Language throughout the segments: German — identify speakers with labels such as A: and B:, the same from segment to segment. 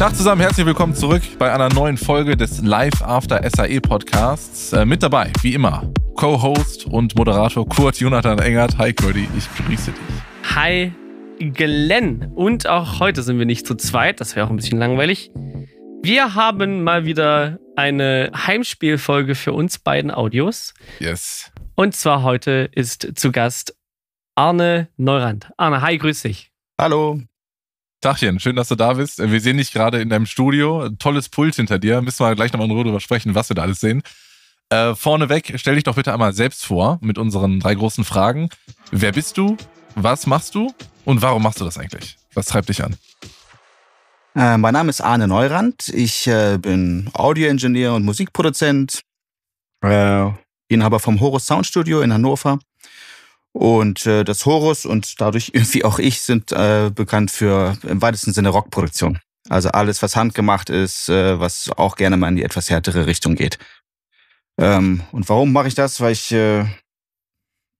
A: Tag zusammen, herzlich willkommen zurück bei einer neuen Folge des Live After SAE Podcasts. Äh, mit dabei, wie immer, Co-Host und Moderator Kurt Jonathan Engert.
B: Hi Kurdi, ich grüße dich. Hi Glenn. Und auch heute sind wir nicht zu zweit, das wäre auch ein bisschen langweilig. Wir haben mal wieder eine Heimspielfolge für uns beiden Audios. Yes. Und zwar heute ist zu Gast Arne Neurand. Arne, hi, grüß dich. Hallo. Tachchen, schön, dass du
A: da bist. Wir sehen dich gerade in deinem Studio. tolles Pult hinter dir. Müssen wir gleich nochmal in Ruhe drüber sprechen, was wir da alles sehen. Äh, vorneweg, stell dich doch bitte einmal selbst vor mit unseren drei großen Fragen. Wer bist du? Was machst du? Und warum machst du das eigentlich? Was treibt dich an?
C: Äh, mein Name ist Arne Neurand. Ich äh, bin Audioingenieur und Musikproduzent, Inhaber vom Horus Sound Studio in Hannover und äh, das Horus und dadurch irgendwie auch ich sind äh, bekannt für im weitesten Sinne Rockproduktion. Also alles, was handgemacht ist, äh, was auch gerne mal in die etwas härtere Richtung geht. Ähm, und warum mache ich das? Weil ich äh,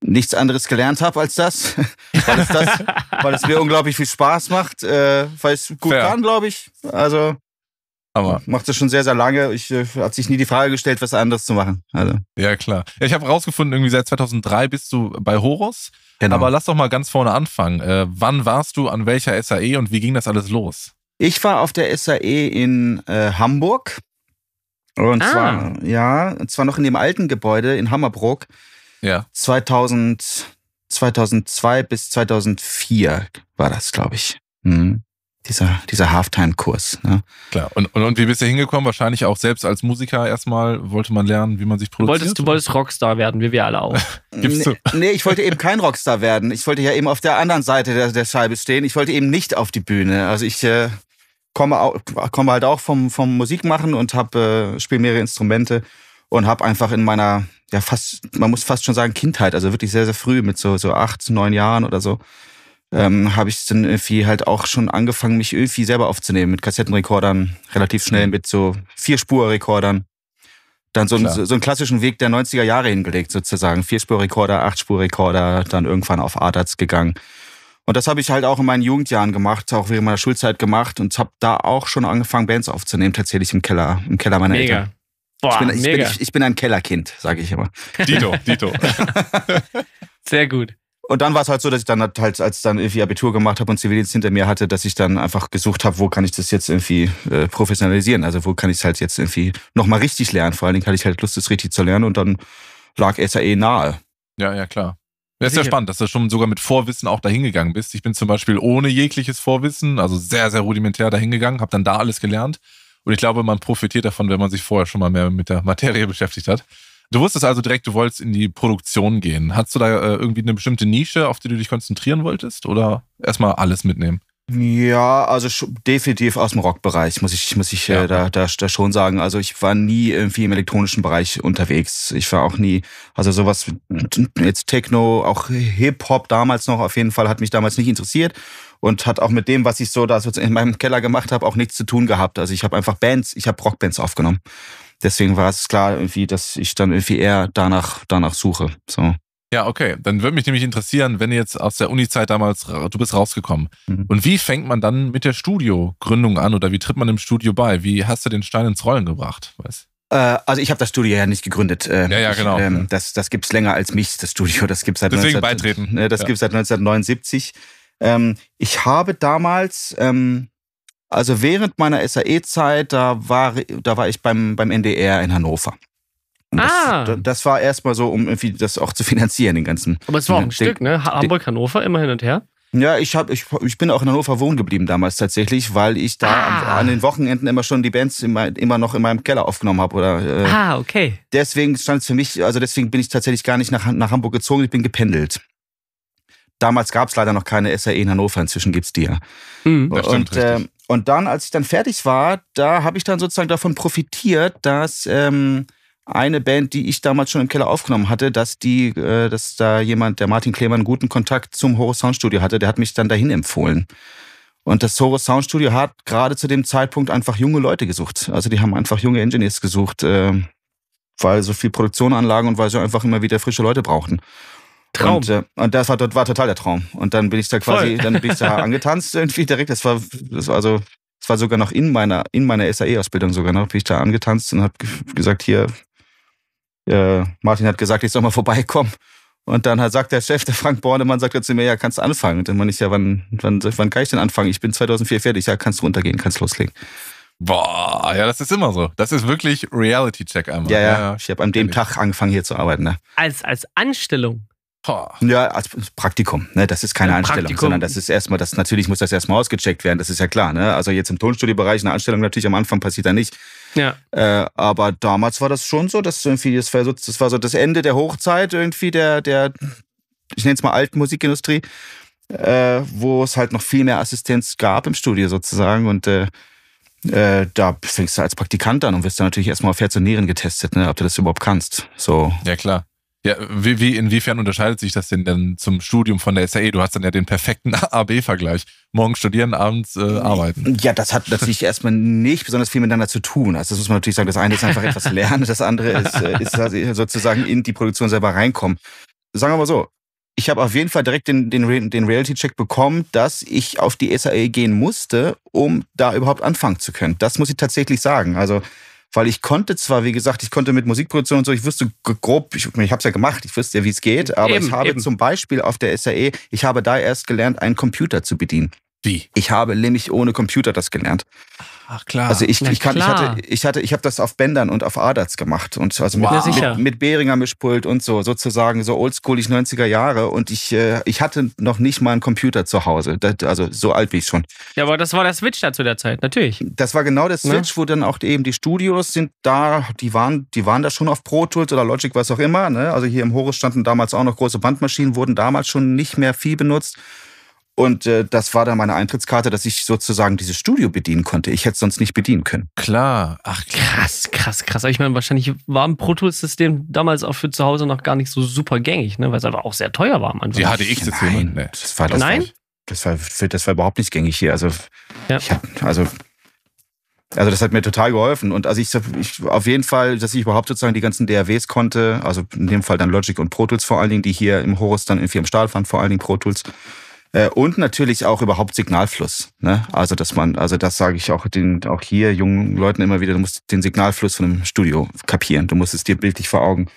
C: nichts anderes gelernt habe als das. weil, es das weil es mir unglaublich viel Spaß macht, äh, weil ich es gut Fair. kann, glaube ich. Also aber macht das schon sehr, sehr lange. Ich äh, hat sich nie die Frage gestellt,
A: was anderes zu machen. Also. Ja, klar. Ja, ich habe herausgefunden, irgendwie seit 2003 bist du bei Horus. Genau. Aber lass doch mal ganz vorne anfangen. Äh, wann warst du an welcher SAE und wie ging das alles los? Ich war auf der SAE in äh, Hamburg. Und ah. zwar,
C: ja, zwar noch in dem alten Gebäude in Hammerbrook. Ja. 2000,
A: 2002 bis 2004
C: war das, glaube ich. Mhm dieser, dieser Halftime-Kurs. Ne? Klar.
A: Und, und, und, wie bist du hingekommen? Wahrscheinlich auch selbst als Musiker erstmal wollte man lernen, wie man sich produziert. Du wolltest, du wolltest Rockstar werden, wie wir alle auch. Gibst du? Nee, nee, ich wollte eben kein
C: Rockstar werden. Ich wollte ja eben auf der anderen Seite der, der Scheibe stehen. Ich wollte eben nicht auf die Bühne. Also ich äh, komme, auch, komme halt auch vom, vom Musikmachen und habe äh, spiele mehrere Instrumente und habe einfach in meiner, ja fast, man muss fast schon sagen Kindheit, also wirklich sehr, sehr früh mit so, so acht, neun Jahren oder so, ähm, habe ich dann irgendwie halt auch schon angefangen, mich irgendwie selber aufzunehmen mit Kassettenrekordern, relativ schnell mhm. mit so Vierspurrekordern. Dann so, Klar. einen, so einen klassischen Weg der 90er Jahre hingelegt sozusagen. Vierspurrekorder, Achtspurrekorder, dann irgendwann auf ADATS gegangen. Und das habe ich halt auch in meinen Jugendjahren gemacht, auch während meiner Schulzeit gemacht und habe da auch schon angefangen, Bands aufzunehmen, tatsächlich im Keller, im Keller meiner Mega. Eltern.
B: Boah, ich, bin, ich, mega. Bin, ich,
C: ich bin ein Kellerkind, sage ich immer. Dito, Dito. Sehr gut. Und dann war es halt so, dass ich dann halt, als dann irgendwie Abitur gemacht habe und Zivildienst hinter mir hatte, dass ich dann einfach gesucht habe, wo kann ich das jetzt irgendwie äh, professionalisieren? Also wo kann ich es halt jetzt irgendwie nochmal richtig lernen? Vor allen Dingen hatte ich
A: halt Lust, das richtig zu lernen und dann lag SAE eh nahe. Ja, ja, klar. Das ist ja spannend, dass du schon sogar mit Vorwissen auch dahingegangen bist. Ich bin zum Beispiel ohne jegliches Vorwissen, also sehr, sehr rudimentär dahingegangen, habe dann da alles gelernt. Und ich glaube, man profitiert davon, wenn man sich vorher schon mal mehr mit der Materie beschäftigt hat. Du wusstest also direkt, du wolltest in die Produktion gehen. Hattest du da äh, irgendwie eine bestimmte Nische, auf die du dich konzentrieren wolltest oder erstmal alles mitnehmen?
C: Ja, also definitiv aus dem Rockbereich, muss ich, muss ich äh, ja. äh, da, da, da schon sagen. Also ich war nie irgendwie im elektronischen Bereich unterwegs. Ich war auch nie, also sowas jetzt Techno, auch Hip-Hop damals noch auf jeden Fall, hat mich damals nicht interessiert und hat auch mit dem, was ich so da in meinem Keller gemacht habe, auch nichts zu tun gehabt. Also ich habe einfach Bands, ich habe Rockbands aufgenommen deswegen war es klar irgendwie, dass ich dann irgendwie eher danach, danach suche. So.
A: Ja, okay. Dann würde mich nämlich interessieren, wenn jetzt aus der Uni-Zeit damals, du bist rausgekommen. Mhm. Und wie fängt man dann mit der Studiogründung an oder wie tritt man im Studio bei? Wie hast du den Stein ins Rollen gebracht? Weiß? Äh, also ich habe das
C: Studio ja nicht gegründet. Äh. ja, ja, genau. Ich, ähm, mhm. das das es länger als mich, das Studio. Das gibt's seit Deswegen 19, beitreten. Ne, das ja. gibt's seit 1979. Ähm, ich habe damals, ähm, also während meiner SAE-Zeit, da war, da war ich beim, beim NDR in Hannover. Und ah. Das, war erstmal so, um irgendwie das auch zu finanzieren, den ganzen. Aber es war auch ein den, Stück, ne? Hamburg,
B: Hannover, immer hin und her.
C: Ja, ich, hab, ich, ich bin auch in Hannover wohnen geblieben damals tatsächlich, weil ich da ah. an, an, den Wochenenden immer schon die Bands immer, immer noch in meinem Keller aufgenommen habe. Äh, ah, okay. Deswegen stand es für mich, also deswegen bin ich tatsächlich gar nicht nach, nach Hamburg gezogen, ich bin gependelt. Damals gab es leider noch keine SAE in Hannover, inzwischen gibt es die ja. Mhm, und, äh, und dann, als ich dann fertig war, da habe ich dann sozusagen davon profitiert, dass ähm, eine Band, die ich damals schon im Keller aufgenommen hatte, dass die, äh, dass da jemand, der Martin Klemer, einen guten Kontakt zum Horror Sound Studio hatte, der hat mich dann dahin empfohlen. Und das Horror Sound Studio hat gerade zu dem Zeitpunkt einfach junge Leute gesucht. Also die haben einfach junge Engineers gesucht, äh, weil so viel Produktionanlagen und weil sie einfach immer wieder frische Leute brauchten. Traum. Und, äh, und das war, war, total der Traum. Und dann bin ich da quasi, Voll. dann bin ich da angetanzt irgendwie direkt. Das war, das war also, das war sogar noch in meiner, in meiner SAE-Ausbildung sogar noch, bin ich da angetanzt und habe gesagt, hier, äh, Martin hat gesagt, ich soll mal vorbeikommen. Und dann hat, sagt der Chef, der Frank Bornemann, sagt er zu mir, ja, kannst du anfangen? Und dann meine ich, ja, wann, wann, wann kann ich denn anfangen? Ich bin 2004 fertig. Ja, kannst du runtergehen, kannst loslegen. Boah, ja, das ist immer so. Das ist wirklich Reality-Check einmal. Ja, ja, ja. Ich habe an dem Tag angefangen, hier zu arbeiten. Ne?
B: Als, als Anstellung
C: ja, als Praktikum. Ne? Das ist keine ja, Anstellung, Praktikum. sondern das ist erstmal, das natürlich muss das erstmal ausgecheckt werden, das ist ja klar. Ne? Also jetzt im Tonstudiobereich eine Anstellung natürlich am Anfang passiert da nicht. Ja. Äh, aber damals war das schon so, dass irgendwie das war so das, war so das Ende der Hochzeit irgendwie der, der ich nenne es mal alten Musikindustrie, äh, wo es halt noch viel mehr Assistenz gab im Studio sozusagen und äh, äh, da fängst du als Praktikant an und wirst dann natürlich erstmal auf Herz und Nieren getestet, ne, ob du das überhaupt kannst. So.
A: Ja, klar. Ja, wie, wie, inwiefern unterscheidet sich das denn dann zum Studium von der SAE? Du hast dann ja den perfekten AB-Vergleich. Morgen studieren, abends äh, arbeiten. Ja,
C: das hat natürlich erstmal nicht besonders viel miteinander zu tun. Also das
A: muss man natürlich sagen, das eine ist einfach etwas lernen, das andere
C: ist, äh, ist sozusagen in die Produktion selber reinkommen. Sagen wir mal so, ich habe auf jeden Fall direkt den, den, den Reality-Check bekommen, dass ich auf die SAE gehen musste, um da überhaupt anfangen zu können. Das muss ich tatsächlich sagen. Also weil ich konnte zwar, wie gesagt, ich konnte mit Musikproduktion und so, ich wüsste grob, ich, ich habe es ja gemacht, ich wüsste ja, wie es geht, aber eben, ich habe eben. zum Beispiel auf der SAE, ich habe da erst gelernt, einen Computer zu bedienen. Wie? Ich habe nämlich ohne Computer das gelernt. Ach klar. Also ich, ich kann, klar. ich hatte, ich hatte, ich habe das auf Bändern und auf Adats gemacht und also wow. mit, mit, mit Mischpult und so sozusagen so oldschoolig 90er Jahre und ich, äh, ich hatte noch nicht mal einen Computer zu Hause, das, also so alt wie ich schon.
B: Ja, aber das war der Switch da zu der Zeit, natürlich. Das war genau der ne? Switch, ja.
C: wo dann auch eben die Studios sind da, die waren, die waren da schon auf Pro Tools oder Logic, was auch immer. Ne? Also hier im Horus standen damals auch noch große Bandmaschinen, wurden damals schon nicht mehr viel benutzt. Und äh, das war dann meine Eintrittskarte, dass ich sozusagen dieses Studio bedienen konnte. Ich hätte es sonst nicht bedienen können.
B: Klar. Ach, krass, krass, krass. Aber ich meine, wahrscheinlich war ein Pro Tools-System damals auch für zu Hause noch gar nicht so super gängig, ne? weil es einfach auch sehr teuer war am Die hatte ich jetzt
C: Nein, das war, das Nein? War, das, war, das, war, das war überhaupt nicht gängig hier. Also, ja. hab, also, also das hat mir total geholfen. Und also ich, ich auf jeden Fall, dass ich überhaupt sozusagen die ganzen DRWs konnte, also in dem Fall dann Logic und Pro Tools vor allen Dingen, die hier im Horus dann irgendwie am Stahl waren, vor allen Dingen Pro Tools äh, und natürlich auch überhaupt Signalfluss. Ne? Also dass man, also das sage ich auch den auch hier jungen Leuten immer wieder, du musst den Signalfluss von einem Studio kapieren. Du musst es dir bildlich vor Augen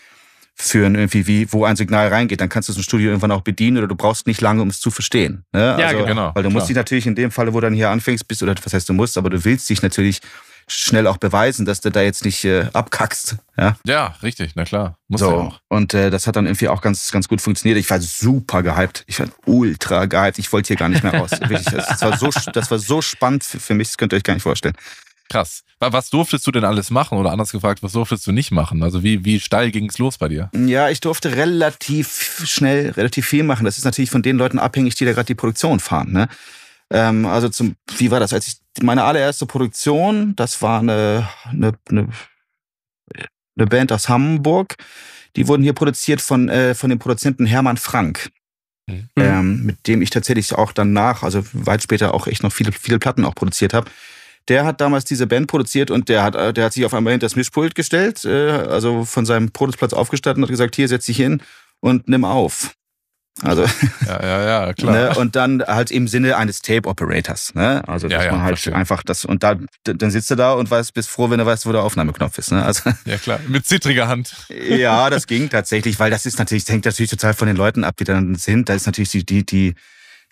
C: führen, irgendwie, wie, wo ein Signal reingeht, dann kannst du es im Studio irgendwann auch bedienen oder du brauchst nicht lange, um es zu verstehen. Ne? Ja, also, genau. Weil du musst dich natürlich in dem Falle, wo du dann hier anfängst, bist, oder was heißt du musst, aber du willst dich natürlich schnell auch beweisen, dass du da jetzt nicht äh, abkackst. Ja?
A: ja, richtig, na klar.
C: Muss so, ja auch. Und äh, das hat dann irgendwie auch ganz, ganz gut funktioniert. Ich war super gehypt.
A: Ich war ultra gehypt. Ich wollte hier gar nicht mehr raus. das, war so, das war so spannend für, für mich, das könnt ihr euch gar nicht vorstellen. Krass. Was durftest du denn alles machen? Oder anders gefragt, was durftest du nicht machen? Also wie, wie steil ging es los bei dir?
C: Ja, ich durfte relativ schnell, relativ viel machen. Das ist natürlich von den Leuten abhängig, die da gerade die Produktion fahren. Ne? Ähm, also zum, wie war das? Als ich meine allererste Produktion, das war eine, eine, eine, eine Band aus Hamburg, die wurden hier produziert von, äh, von dem Produzenten Hermann Frank. Mhm. mhm. Ähm, mit dem ich tatsächlich auch danach, also weit später auch echt noch viele, viele Platten auch produziert habe. Der hat damals diese Band produziert und der hat, äh, der hat sich auf einmal hinter das Mischpult gestellt, äh, also von seinem Produzplatz aufgestanden und hat gesagt, hier setz dich hin und nimm auf. Also, ja, ja, ja, klar. Ne, und dann halt im Sinne eines Tape-Operators. Ne? Also, dass ja, ja, man halt verstehe. einfach das, und da, dann sitzt du da und weißt, bist froh, wenn du weißt, wo der Aufnahmeknopf ist. Ne? Also,
A: ja, klar. Mit zittriger Hand.
C: Ja, das ging tatsächlich, weil das ist natürlich, das hängt natürlich total von den Leuten ab, die dann sind. Da ist natürlich die, die, die,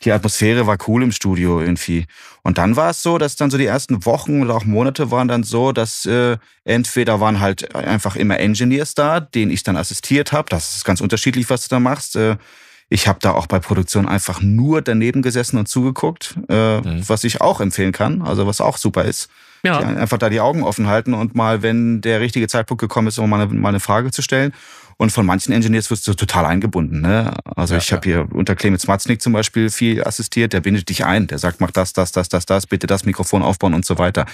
C: die Atmosphäre war cool im Studio irgendwie. Und dann war es so, dass dann so die ersten Wochen oder auch Monate waren dann so, dass äh, entweder waren halt einfach immer Engineers da, denen ich dann assistiert habe. Das ist ganz unterschiedlich, was du da machst. Äh, ich habe da auch bei Produktion einfach nur daneben gesessen und zugeguckt, äh, mhm. was ich auch empfehlen kann, also was auch super ist. Ja. Die einfach da die Augen offen halten und mal, wenn der richtige Zeitpunkt gekommen ist, um mal eine, mal eine Frage zu stellen. Und von manchen Engineers wirst du total eingebunden. Ne? Also ja, ich habe ja. hier unter Clemens Matznik zum Beispiel viel assistiert, der bindet dich ein, der sagt, mach das, das, das, das, das, bitte das Mikrofon aufbauen und so weiter.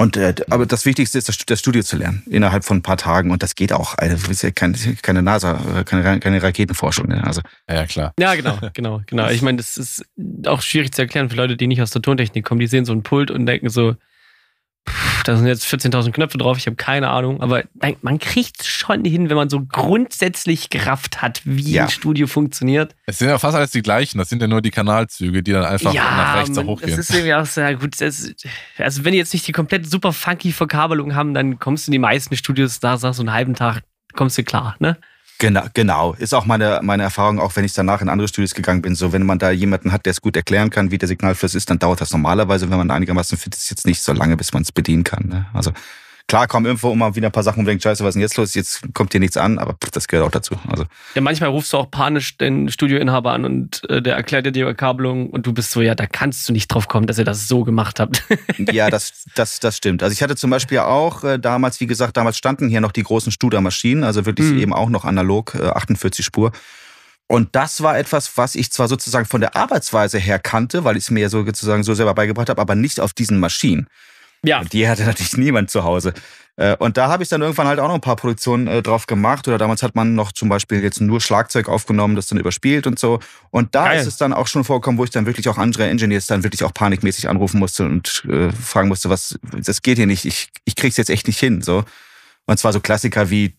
C: Und äh, aber das Wichtigste ist, das, das Studio zu lernen innerhalb von ein paar Tagen und das geht auch. Also ist ja keine, keine NASA, äh, keine, keine Raketenforschung. Ne? Also
A: ja klar.
B: Ja genau, genau, genau. Ich meine, das ist auch schwierig zu erklären für Leute, die nicht aus der Tontechnik kommen. Die sehen so ein Pult und denken so, da sind jetzt 14.000 Knöpfe drauf, ich habe keine Ahnung, aber man kriegt es schon hin, wenn man so grundsätzlich Kraft hat, wie ja. ein Studio funktioniert. Es sind ja fast
A: alles die gleichen, das sind ja nur die Kanalzüge, die dann einfach ja, nach rechts man, hochgehen. Das ist
B: irgendwie auch sehr gut. Das, also, wenn die jetzt nicht die komplett super funky Verkabelung haben, dann kommst du in die meisten Studios da, sagst du einen halben Tag, kommst du klar,
C: ne? Genau, genau. Ist auch meine, meine Erfahrung, auch wenn ich danach in andere Studios gegangen bin. So, wenn man da jemanden hat, der es gut erklären kann, wie der Signalfluss ist, dann dauert das normalerweise, wenn man einigermaßen fit ist, jetzt nicht so lange, bis man es bedienen kann. Ne? Also klar kommen irgendwo immer wieder ein paar Sachen und denkt, scheiße, was ist denn jetzt los? Jetzt kommt dir nichts an, aber das gehört auch dazu. Also.
B: Ja, manchmal rufst du auch panisch den Studioinhaber an und äh, der erklärt dir die Verkabelung und du bist so, ja, da kannst du nicht drauf kommen, dass ihr das so gemacht habt.
C: ja, das, das, das stimmt. Also ich hatte zum Beispiel auch äh, damals, wie gesagt, damals standen hier noch die großen Studermaschinen, also wirklich mhm. eben auch noch analog, äh, 48 Spur. Und das war etwas, was ich zwar sozusagen von der Arbeitsweise her kannte, weil ich es mir ja sozusagen so selber beigebracht habe, aber nicht auf diesen Maschinen. Ja. Und die hatte natürlich niemand zu Hause. Äh, und da habe ich dann irgendwann halt auch noch ein paar Produktionen äh, drauf gemacht. Oder damals hat man noch zum Beispiel jetzt nur Schlagzeug aufgenommen, das dann überspielt und so. Und da Geil. ist es dann auch schon vorgekommen, wo ich dann wirklich auch andere Engineers dann wirklich auch panikmäßig anrufen musste und äh, fragen musste, was, das geht hier nicht, ich, ich krieg's jetzt echt nicht hin. So. Und zwar so Klassiker wie,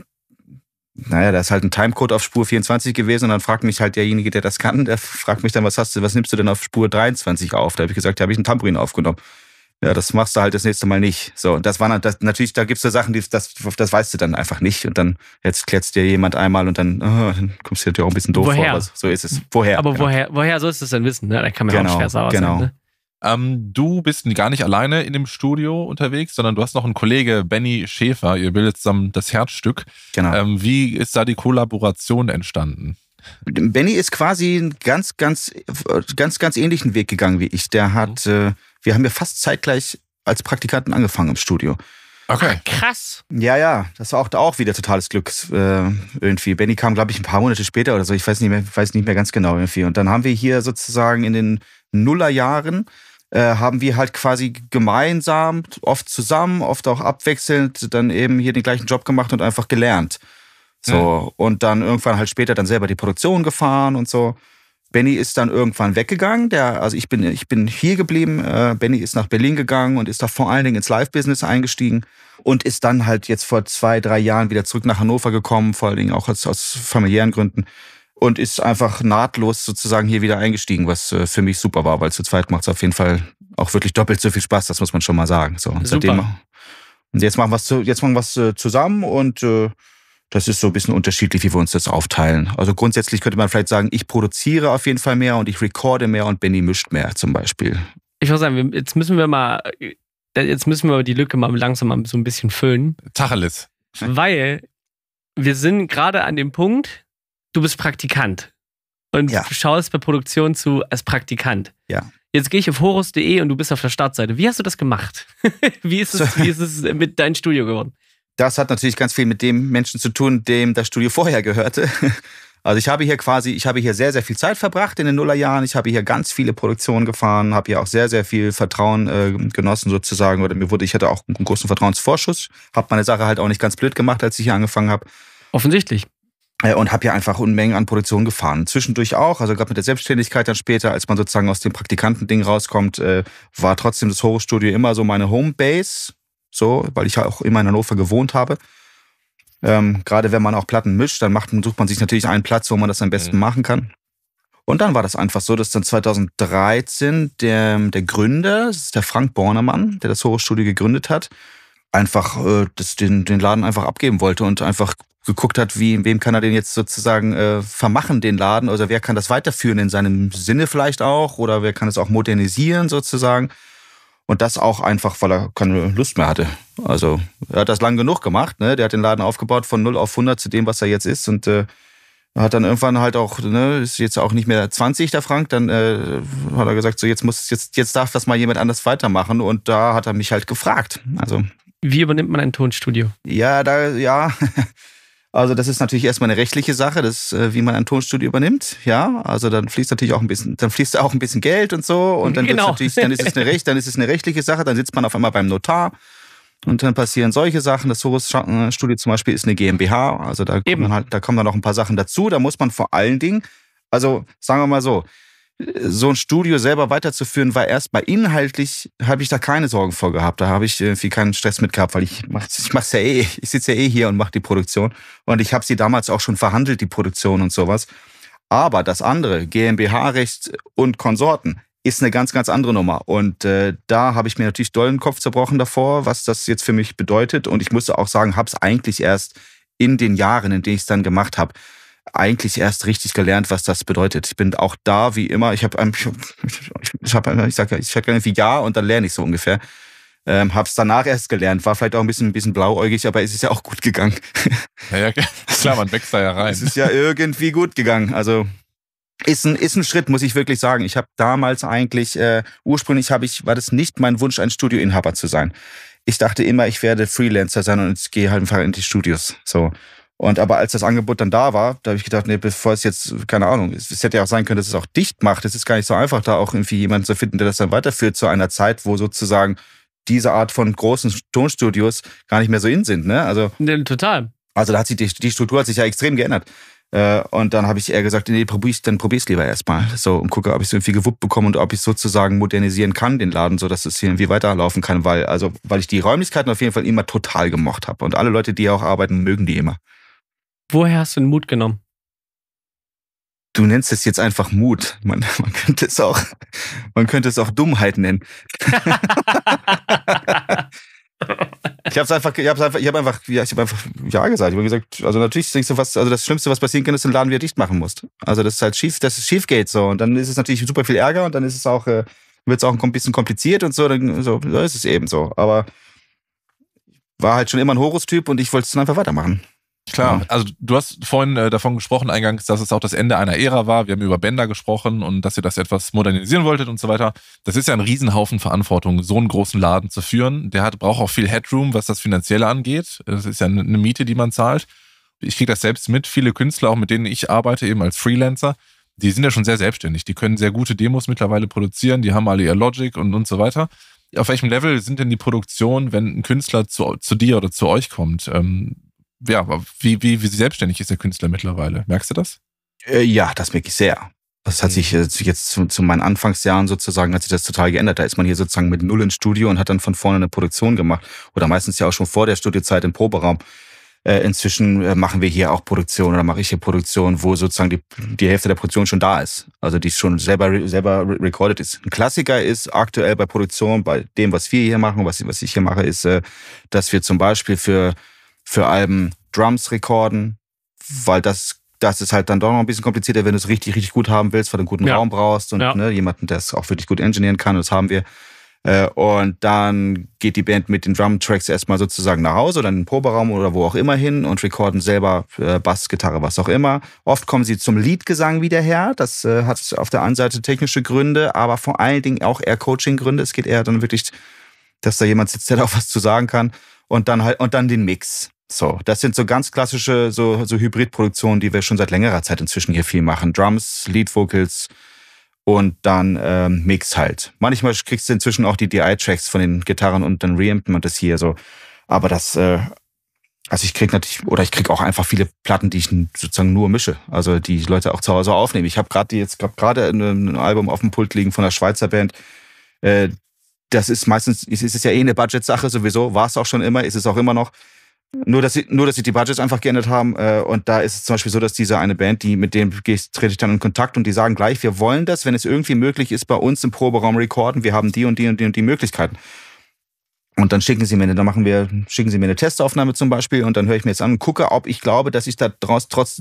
C: naja, da ist halt ein Timecode auf Spur 24 gewesen und dann fragt mich halt derjenige, der das kann, der fragt mich dann, was hast du, was nimmst du denn auf Spur 23 auf? Da habe ich gesagt, da habe ich einen Tambourin aufgenommen ja, das machst du halt das nächste Mal nicht. So, und das war das, natürlich, da gibt es so Sachen, die, das, das weißt du dann einfach nicht. Und dann jetzt klärt's dir jemand einmal und dann, oh, dann kommst du dir auch ein bisschen doof woher? vor. Aber so ist es. Woher? Aber genau.
A: woher, woher sollst du es denn wissen? Ne? Da kann man genau, auch schwer sauer genau. sein. Ne? Ähm, du bist gar nicht alleine in dem Studio unterwegs, sondern du hast noch einen Kollege, Benny Schäfer. Ihr bildet zusammen das Herzstück. Genau. Ähm, wie ist da die Kollaboration entstanden?
C: Benny ist quasi einen ganz, ganz, äh, ganz, ganz ähnlichen Weg gegangen wie ich. Der hat. Mhm. Äh, wir haben ja fast zeitgleich als Praktikanten angefangen im Studio. Okay.
B: Ach, krass.
C: Ja, ja, das war auch, auch wieder totales Glück äh, irgendwie. Benny kam, glaube ich, ein paar Monate später oder so. Ich weiß nicht mehr, weiß nicht mehr ganz genau irgendwie. Und dann haben wir hier sozusagen in den Nullerjahren äh, haben wir halt quasi gemeinsam, oft zusammen, oft auch abwechselnd, dann eben hier den gleichen Job gemacht und einfach gelernt. So, mhm. und dann irgendwann halt später dann selber die Produktion gefahren und so. Benny ist dann irgendwann weggegangen. Der, also ich bin, ich bin hier geblieben. Äh, Benny ist nach Berlin gegangen und ist da vor allen Dingen ins Live-Business eingestiegen und ist dann halt jetzt vor zwei, drei Jahren wieder zurück nach Hannover gekommen, vor allen Dingen auch aus, aus familiären Gründen und ist einfach nahtlos sozusagen hier wieder eingestiegen, was äh, für mich super war, weil zu zweit macht es auf jeden Fall auch wirklich doppelt so viel Spaß. Das muss man schon mal sagen. So und super. seitdem und jetzt machen wir jetzt was äh, zusammen und äh, das ist so ein bisschen unterschiedlich, wie wir uns das aufteilen. Also grundsätzlich könnte man vielleicht sagen, ich produziere auf jeden Fall mehr und ich recorde mehr und Benny mischt mehr zum Beispiel.
B: Ich würde sagen, jetzt müssen wir mal, äh, jetzt müssen wir die Lücke mal langsam mal so ein bisschen füllen. Tacheles. Weil wir sind gerade an dem Punkt, du bist Praktikant und ja. schaust bei Produktion zu als Praktikant. Ja. Jetzt gehe ich auf horus.de und du bist auf der Startseite. Wie hast du das gemacht?
C: wie, ist es, wie ist es mit deinem Studio geworden? Das hat natürlich ganz viel mit dem Menschen zu tun, dem das Studio vorher gehörte. Also ich habe hier quasi, ich habe hier sehr, sehr viel Zeit verbracht in den Nullerjahren. Ich habe hier ganz viele Produktionen gefahren, habe hier auch sehr, sehr viel Vertrauen äh, genossen sozusagen. Oder mir wurde, ich hatte auch einen großen Vertrauensvorschuss, habe meine Sache halt auch nicht ganz blöd gemacht, als ich hier angefangen habe. Offensichtlich. Äh, und habe hier einfach Unmengen an Produktionen gefahren. Zwischendurch auch, also gerade mit der Selbstständigkeit dann später, als man sozusagen aus dem Praktikantending rauskommt, äh, war trotzdem das Horrorstudio immer so meine Homebase so, weil ich ja auch immer in Hannover gewohnt habe. Ähm, Gerade wenn man auch Platten mischt, dann macht, sucht man sich natürlich einen Platz, wo man das am besten mhm. machen kann. Und dann war das einfach so, dass dann 2013 der, der Gründer, das ist der Frank Bornemann, der das Horrorstudio gegründet hat, einfach äh, das, den, den Laden einfach abgeben wollte und einfach geguckt hat, wie, wem kann er den jetzt sozusagen äh, vermachen, den Laden, oder also wer kann das weiterführen in seinem Sinne vielleicht auch, oder wer kann es auch modernisieren sozusagen. Und das auch einfach, weil er keine Lust mehr hatte. Also er hat das lang genug gemacht. Ne? Der hat den Laden aufgebaut von 0 auf 100 zu dem, was er jetzt ist. Und äh, hat dann irgendwann halt auch, ne, ist jetzt auch nicht mehr 20 der Frank, dann äh, hat er gesagt, so jetzt muss jetzt jetzt darf das mal jemand anders weitermachen und da hat er mich halt gefragt. Also
B: wie übernimmt man ein Tonstudio?
C: Ja, da ja, also das ist natürlich erstmal eine rechtliche Sache, das, äh, wie man ein Tonstudio übernimmt. Ja, also dann fließt natürlich auch ein bisschen, dann fließt auch ein bisschen Geld und so und dann, genau. natürlich, dann ist es eine Recht, dann ist es eine rechtliche Sache, dann sitzt man auf einmal beim Notar und dann passieren solche Sachen. Das Horus äh, Studio zum Beispiel ist eine GmbH, also da kommen, halt, da kommen dann noch ein paar Sachen dazu. Da muss man vor allen Dingen, also sagen wir mal so, so ein Studio selber weiterzuführen, war erstmal inhaltlich, habe ich da keine Sorgen vor gehabt. Da habe ich irgendwie keinen Stress mit gehabt, weil ich mach's, ich mach's ja eh, ich sitze ja eh hier und mache die Produktion. Und ich habe sie damals auch schon verhandelt, die Produktion und sowas. Aber das andere, GmbH-Recht und Konsorten, ist eine ganz, ganz andere Nummer. Und äh, da habe ich mir natürlich doll den Kopf zerbrochen davor, was das jetzt für mich bedeutet. Und ich musste auch sagen, habe es eigentlich erst in den Jahren, in denen ich es dann gemacht habe, eigentlich erst richtig gelernt, was das bedeutet. Ich bin auch da wie immer, ich habe ähm, ich, hab, ich sag, ich sag irgendwie ja und dann lerne ich so ungefähr. Ähm, hab's danach erst gelernt, war vielleicht auch ein bisschen, ein bisschen blauäugig, aber es ist ja auch gut gegangen. Ja, ja klar, man wächst da ja rein. Es ist ja irgendwie gut gegangen. Also ist ein, ist ein Schritt, muss ich wirklich sagen. Ich habe damals eigentlich, äh, ursprünglich habe ich, war das nicht mein Wunsch, ein Studioinhaber zu sein. Ich dachte immer, ich werde Freelancer sein und ich gehe halt einfach in die Studios. So. Und aber als das Angebot dann da war, da habe ich gedacht, nee, bevor es jetzt, keine Ahnung, es, es hätte ja auch sein können, dass es auch dicht macht. Es ist gar nicht so einfach, da auch irgendwie jemanden zu finden, der das dann weiterführt zu einer Zeit, wo sozusagen diese Art von großen Tonstudios gar nicht mehr so in sind. Ne? Also, nee, total. Also da hat sich die, die Struktur hat sich ja extrem geändert. Äh, und dann habe ich eher gesagt, nee, probier's, dann probier's lieber erstmal. So und gucke, ob ich so irgendwie gewuppt bekomme und ob ich sozusagen modernisieren kann, den Laden, so dass es hier irgendwie weiterlaufen kann, weil, also, weil ich die Räumlichkeiten auf jeden Fall immer total gemocht habe. Und alle Leute, die hier auch arbeiten, mögen die immer.
B: Woher hast du den Mut genommen?
C: Du nennst es jetzt einfach Mut. Man, man könnte es auch, man könnte es auch Dummheit nennen. ich habe einfach, ich habe einfach, ich habe einfach, ja, ich habe einfach ja gesagt. Ich habe gesagt, also natürlich denkst du, was, also das Schlimmste, was passieren kann, ist, dass du den Laden wieder dicht machen musst. Also das ist halt schief, dass es schief geht so und dann ist es natürlich super viel Ärger und dann ist es auch, äh, wird es auch ein bisschen kompliziert und so, dann so, so ist es eben so. Aber war halt schon immer ein Horus-Typ und ich wollte es dann einfach weitermachen.
A: Klar, also du hast vorhin äh, davon gesprochen eingangs, dass es auch das Ende einer Ära war. Wir haben über Bänder gesprochen und dass ihr das etwas modernisieren wolltet und so weiter. Das ist ja ein Riesenhaufen Verantwortung, so einen großen Laden zu führen. Der hat, braucht auch viel Headroom, was das Finanzielle angeht. Das ist ja eine, Miete, die man zahlt. Ich kriege das selbst mit. Viele Künstler, auch mit denen ich arbeite, eben als Freelancer, die sind ja schon sehr selbstständig. Die können sehr gute Demos mittlerweile produzieren. Die haben alle ihr Logic und, und so weiter auf welchem Level sind denn die Produktionen, wenn ein Künstler zu, zu dir oder zu euch kommt? Ähm, ja, wie, wie, wie selbstständig ist der Künstler mittlerweile? Merkst du das? Äh, ja, das merke ich sehr. Das hat mhm. sich
C: jetzt zu, zu, meinen Anfangsjahren sozusagen, hat sich das total geändert. Da ist man hier sozusagen mit Null ins Studio und hat dann von vorne eine Produktion gemacht. Oder meistens ja auch schon vor der Studiozeit im Proberaum. Äh, inzwischen äh, machen wir hier auch Produktion oder mache ich hier Produktion, wo sozusagen die, die Hälfte der Produktion schon da ist. Also die schon selber, selber recorded ist. Ein Klassiker ist aktuell bei Produktion, bei dem, was wir hier machen, was, was ich hier mache, ist, äh, dass wir zum Beispiel für für Alben Drums recorden, weil das das ist halt dann doch noch ein bisschen komplizierter, wenn du es richtig, richtig gut haben willst, weil du einen guten ja. Raum brauchst und ja. ne, jemanden, der es auch wirklich gut engineieren kann. Das haben wir. Äh, und dann geht die Band mit den Drum-Tracks erstmal sozusagen nach Hause oder in den Proberaum oder wo auch immer hin und recorden selber äh, Bass, Gitarre, was auch immer. Oft kommen sie zum Liedgesang wieder her. Das äh, hat auf der einen Seite technische Gründe, aber vor allen Dingen auch eher Coaching-Gründe. Es geht eher dann wirklich, dass da jemand sitzt, der da auch was zu sagen kann. Und dann halt, und dann den Mix. So, das sind so ganz klassische, so, so Hybridproduktionen, die wir schon seit längerer Zeit inzwischen hier viel machen. Drums, Lead Vocals und dann ähm, Mix halt. Manchmal kriegst du inzwischen auch die DI-Tracks von den Gitarren und dann reampen und das hier so. Aber das, äh, also ich krieg natürlich, oder ich krieg auch einfach viele Platten, die ich sozusagen nur mische. Also die Leute auch zu Hause aufnehmen. Ich habe gerade jetzt gerade ein Album auf dem Pult liegen von einer Schweizer Band. Äh, das ist meistens, es ist ja eh eine Budget-Sache sowieso, war es auch schon immer, ist es auch immer noch. Mhm. Nur dass, sie, nur, dass sie die Budgets einfach geändert haben. Äh, und da ist es zum Beispiel so, dass diese eine Band, die mit denen trete ich dann in Kontakt und die sagen gleich, wir wollen das, wenn es irgendwie möglich ist, bei uns im Proberaum recorden. Wir haben die und die und die und die Möglichkeiten. Und dann schicken sie mir, eine, dann machen wir, schicken sie mir eine Testaufnahme zum Beispiel und dann höre ich mir jetzt an und gucke, ob ich glaube, dass ich da draus trotz,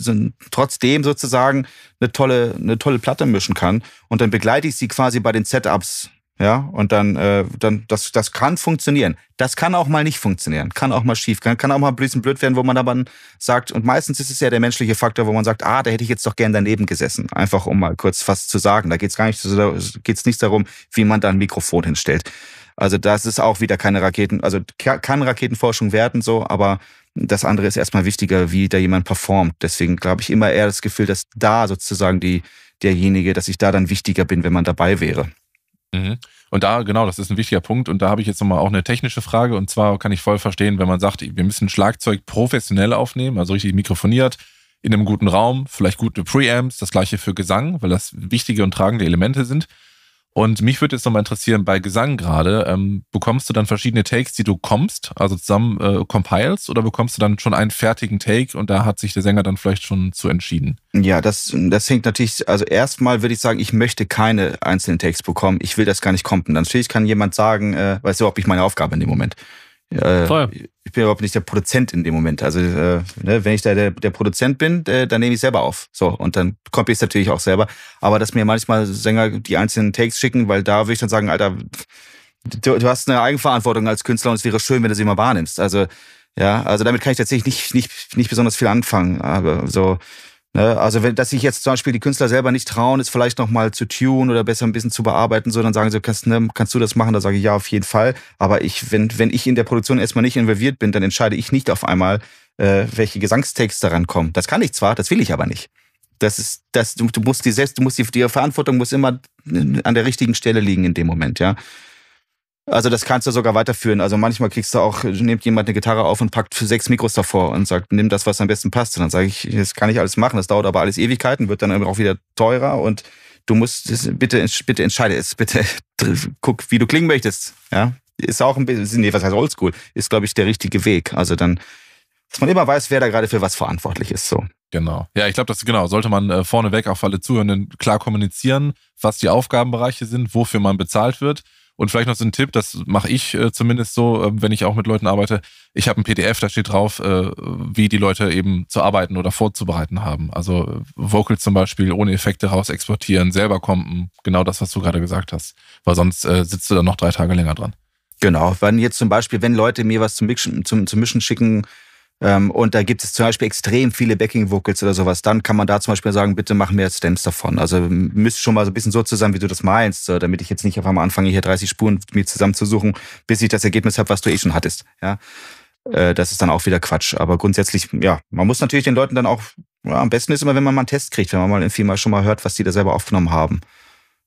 C: trotzdem sozusagen eine tolle, eine tolle Platte mischen kann. Und dann begleite ich sie quasi bei den Setups ja, und dann, äh, dann das, das kann funktionieren. Das kann auch mal nicht funktionieren. Kann auch mal schief, kann, kann auch mal ein bisschen blöd werden, wo man aber sagt, und meistens ist es ja der menschliche Faktor, wo man sagt, ah, da hätte ich jetzt doch gern daneben gesessen. Einfach um mal kurz was zu sagen. Da geht's gar nicht, da geht's nicht darum, wie man da ein Mikrofon hinstellt. Also das ist auch wieder keine Raketen, also kann Raketenforschung werden so, aber das andere ist erstmal wichtiger, wie da jemand performt. Deswegen glaube ich immer eher das Gefühl, dass da sozusagen die, derjenige, dass ich da dann wichtiger bin, wenn man dabei wäre.
A: Mhm. Und da, genau, das ist ein wichtiger Punkt. Und da habe ich jetzt nochmal auch eine technische Frage. Und zwar kann ich voll verstehen, wenn man sagt, wir müssen Schlagzeug professionell aufnehmen, also richtig mikrofoniert, in einem guten Raum, vielleicht gute Preamps, das gleiche für Gesang, weil das wichtige und tragende Elemente sind. Und mich würde jetzt nochmal interessieren, bei Gesang gerade, ähm, bekommst du dann verschiedene Takes, die du kommst, also zusammen äh, compilest, oder bekommst du dann schon einen fertigen Take und da hat sich der Sänger dann vielleicht schon zu entschieden?
C: Ja, das, das hängt natürlich, also erstmal würde ich sagen, ich möchte keine einzelnen Takes bekommen. Ich will das gar nicht kompen. Dann natürlich kann jemand sagen, äh, weißt du, ob ich meine Aufgabe in dem Moment. Äh, Ich bin überhaupt nicht der Produzent in dem Moment. Also äh, ne, wenn ich da der, der Produzent bin, äh, dann nehme ich selber auf. So und dann ich es natürlich auch selber. Aber dass mir manchmal Sänger die einzelnen Takes schicken, weil da würde ich dann sagen, Alter, du, du hast eine Eigenverantwortung als Künstler und es wäre schön, wenn du sie mal wahrnimmst. Also ja, also damit kann ich tatsächlich nicht nicht nicht besonders viel anfangen. Aber so Ne? Also wenn, dass sich jetzt zum Beispiel die Künstler selber nicht trauen, ist vielleicht nochmal zu tun oder besser ein bisschen zu bearbeiten, sondern sagen sie, kannst, ne, kannst du das machen? Da sage ich ja auf jeden Fall. Aber ich, wenn, wenn ich in der Produktion erstmal nicht involviert bin, dann entscheide ich nicht auf einmal, äh, welche Gesangstexte rankommen. Das kann ich zwar, das will ich aber nicht. Das ist, das, du, du musst die selbst, du musst die, die Verantwortung muss immer äh, an der richtigen Stelle liegen in dem Moment, ja. Also das kannst du sogar weiterführen. Also manchmal kriegst du auch, nimmt jemand eine Gitarre auf und packt sechs Mikros davor und sagt, nimm das, was am besten passt. Und dann sage ich, das kann ich alles machen, das dauert aber alles Ewigkeiten, wird dann auch wieder teurer und du musst, bitte, bitte entscheide es, bitte guck, wie du klingen möchtest. Ja, ist auch ein bisschen, nee, was heißt oldschool, ist, glaube ich, der richtige Weg. Also dann, dass man immer weiß, wer da gerade für was
A: verantwortlich ist, so. Genau. Ja, ich glaube, das genau sollte man äh, vorneweg auch für alle Zuhörenden klar kommunizieren, was die Aufgabenbereiche sind, wofür man bezahlt wird und vielleicht noch so ein Tipp, das mache ich äh, zumindest so, äh, wenn ich auch mit Leuten arbeite. Ich habe ein PDF, da steht drauf, äh, wie die Leute eben zu arbeiten oder vorzubereiten haben. Also äh, Vocals zum Beispiel ohne Effekte raus exportieren, selber kommen, genau das, was du gerade gesagt hast. Weil sonst äh, sitzt du dann noch drei Tage länger dran. Genau, wenn
C: jetzt zum Beispiel, wenn Leute mir was zum Mischen, zum, zum Mischen schicken, ähm, und da gibt es zum Beispiel extrem viele Backing-Vocals oder sowas. Dann kann man da zum Beispiel sagen, bitte mach mehr Stems davon. Also müsst schon mal so ein bisschen so zusammen, wie du das meinst, so, damit ich jetzt nicht auf einmal anfange, hier 30 Spuren mir zusammenzusuchen, bis ich das Ergebnis habe, was du eh schon hattest. Ja, äh, das ist dann auch wieder Quatsch. Aber grundsätzlich, ja, man muss natürlich den Leuten dann auch, ja, am besten ist immer, wenn man mal einen Test kriegt, wenn man mal irgendwie mal schon mal hört, was die da selber aufgenommen haben.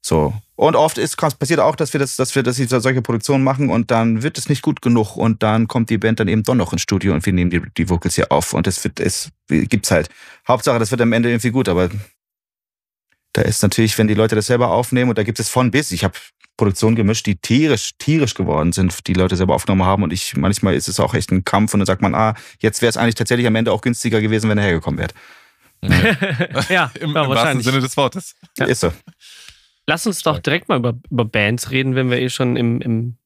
C: So, und oft ist, passiert auch, dass wir das, dass wir das, solche Produktionen machen und dann wird es nicht gut genug und dann kommt die Band dann eben doch noch ins Studio und wir nehmen die, die Vocals hier auf und es wird, es gibt's halt. Hauptsache, das wird am Ende irgendwie gut, aber da ist natürlich, wenn die Leute das selber aufnehmen und da gibt es von bis, ich habe Produktionen gemischt, die tierisch, tierisch geworden sind, die Leute selber aufgenommen haben und ich, manchmal ist es auch echt ein Kampf und dann sagt man, ah, jetzt wäre es eigentlich tatsächlich am Ende auch günstiger gewesen, wenn er hergekommen wäre.
B: ja, Im, im wahrsten Sinne des Wortes. Ja. Ist so. Lass uns doch direkt mal über, über Bands reden, wenn wir eh schon im, im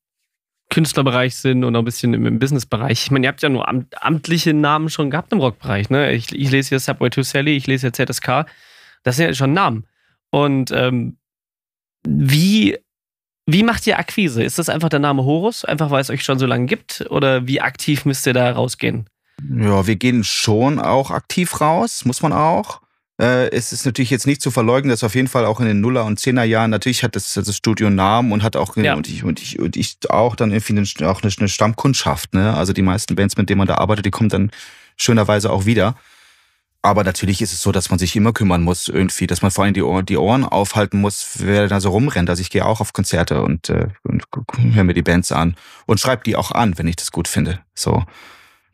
B: Künstlerbereich sind und auch ein bisschen im, im Businessbereich. Ich meine, ihr habt ja nur amt, amtliche Namen schon gehabt im Rockbereich. Ne? Ich, ich lese hier Subway to Sally, ich lese hier ZSK. Das sind ja schon Namen. Und ähm, wie, wie macht ihr Akquise? Ist das einfach der Name Horus, einfach weil es euch schon so lange gibt? Oder wie aktiv müsst ihr da rausgehen?
C: Ja, wir gehen schon auch aktiv raus, muss man auch. Äh, es ist natürlich jetzt nicht zu verleugnen, dass auf jeden Fall auch in den Nuller- und Zehnerjahren, natürlich hat das, das Studio Namen und hat auch, ja. und, ich, und, ich, und ich auch dann irgendwie eine, auch eine Stammkundschaft. Ne? Also die meisten Bands, mit denen man da arbeitet, die kommen dann schönerweise auch wieder. Aber natürlich ist es so, dass man sich immer kümmern muss, irgendwie, dass man vor allem die Ohren, die Ohren aufhalten muss, wer da so rumrennt. Also ich gehe auch auf Konzerte und, äh, und höre mir die Bands an und schreibe die auch an, wenn ich das gut finde. So.